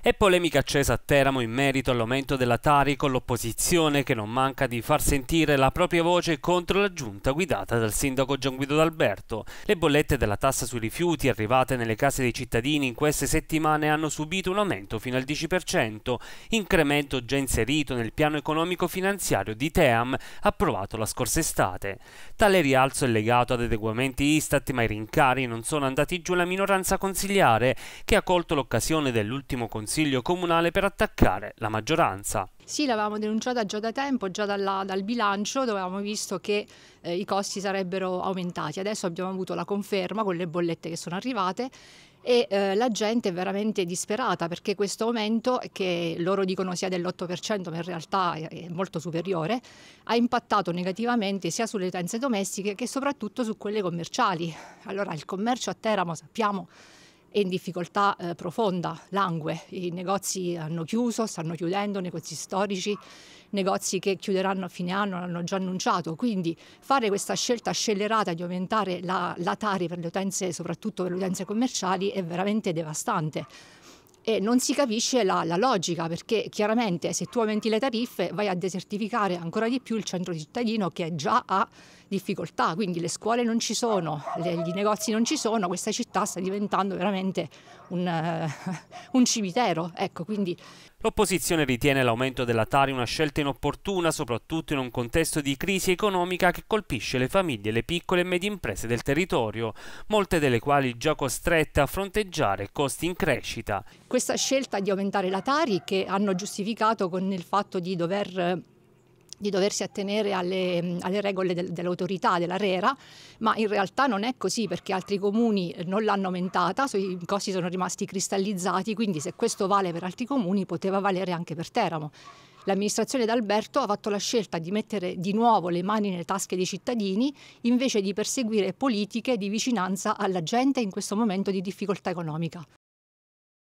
È polemica accesa a Teramo in merito all'aumento della Tari con l'opposizione che non manca di far sentire la propria voce contro la giunta guidata dal sindaco Gian Guido D'Alberto. Le bollette della tassa sui rifiuti arrivate nelle case dei cittadini in queste settimane hanno subito un aumento fino al 10%, incremento già inserito nel piano economico finanziario di Team approvato la scorsa estate. Tale rialzo è legato ad adeguamenti Istat ma i rincari non sono andati giù alla minoranza consigliare che ha colto l'occasione dell'ultimo consiglio Consiglio Comunale per attaccare la maggioranza. Sì, l'avevamo denunciata già da tempo, già dalla, dal bilancio dove avevamo visto che eh, i costi sarebbero aumentati. Adesso abbiamo avuto la conferma con le bollette che sono arrivate e eh, la gente è veramente disperata perché questo aumento, che loro dicono sia dell'8% ma in realtà è molto superiore, ha impattato negativamente sia sulle utenze domestiche che soprattutto su quelle commerciali. Allora il commercio a Teramo sappiamo è in difficoltà eh, profonda, langue. I negozi hanno chiuso, stanno chiudendo, negozi storici, negozi che chiuderanno a fine anno, l'hanno già annunciato. Quindi fare questa scelta scellerata di aumentare la, la Tari per le utenze, soprattutto per le utenze commerciali, è veramente devastante. E non si capisce la, la logica perché chiaramente se tu aumenti le tariffe vai a desertificare ancora di più il centro cittadino che già ha difficoltà, quindi le scuole non ci sono, le, i negozi non ci sono, questa città sta diventando veramente un, uh, un cimitero. Ecco, quindi... L'opposizione ritiene l'aumento della Tari una scelta inopportuna, soprattutto in un contesto di crisi economica che colpisce le famiglie, le piccole e medie imprese del territorio, molte delle quali già costrette a fronteggiare costi in crescita. Questa scelta di aumentare la Tari che hanno giustificato con il fatto di dover di doversi attenere alle, alle regole del, dell'autorità, RERA, ma in realtà non è così perché altri comuni eh, non l'hanno aumentata, i costi sono rimasti cristallizzati, quindi se questo vale per altri comuni poteva valere anche per Teramo. L'amministrazione d'Alberto ha fatto la scelta di mettere di nuovo le mani nelle tasche dei cittadini invece di perseguire politiche di vicinanza alla gente in questo momento di difficoltà economica.